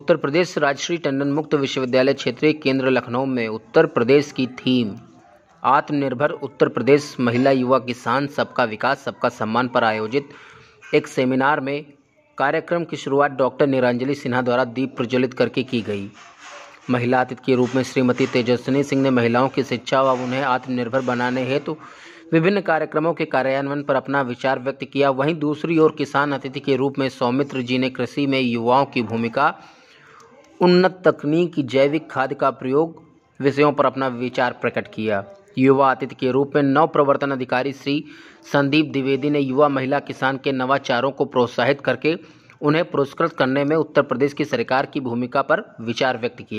उत्तर प्रदेश राजश्री टंडन मुक्त विश्वविद्यालय क्षेत्रीय केंद्र लखनऊ में उत्तर प्रदेश की थीम आत्मनिर्भर उत्तर प्रदेश महिला युवा किसान सबका विकास सबका सम्मान पर आयोजित एक सेमिनार में कार्यक्रम की शुरुआत डॉक्टर निरंजलि सिन्हा द्वारा दीप प्रज्वलित करके की गई महिला अतिथि के रूप में श्रीमती तेजस्विनी सिंह ने महिलाओं की शिक्षा व उन्हें आत्मनिर्भर बनाने हेतु विभिन्न कार्यक्रमों के कार्यान्वयन पर अपना विचार व्यक्त किया वहीं दूसरी ओर किसान अतिथि के रूप में सौमित्र जी ने कृषि में युवाओं की भूमिका उन्नत तकनीक जैविक खाद का प्रयोग विषयों पर अपना विचार प्रकट किया युवा अतिथि के रूप में नव प्रवर्तन अधिकारी श्री संदीप द्विवेदी ने युवा महिला किसान के नवाचारों को प्रोत्साहित करके उन्हें पुरस्कृत करने में उत्तर प्रदेश की सरकार की भूमिका पर विचार व्यक्त किया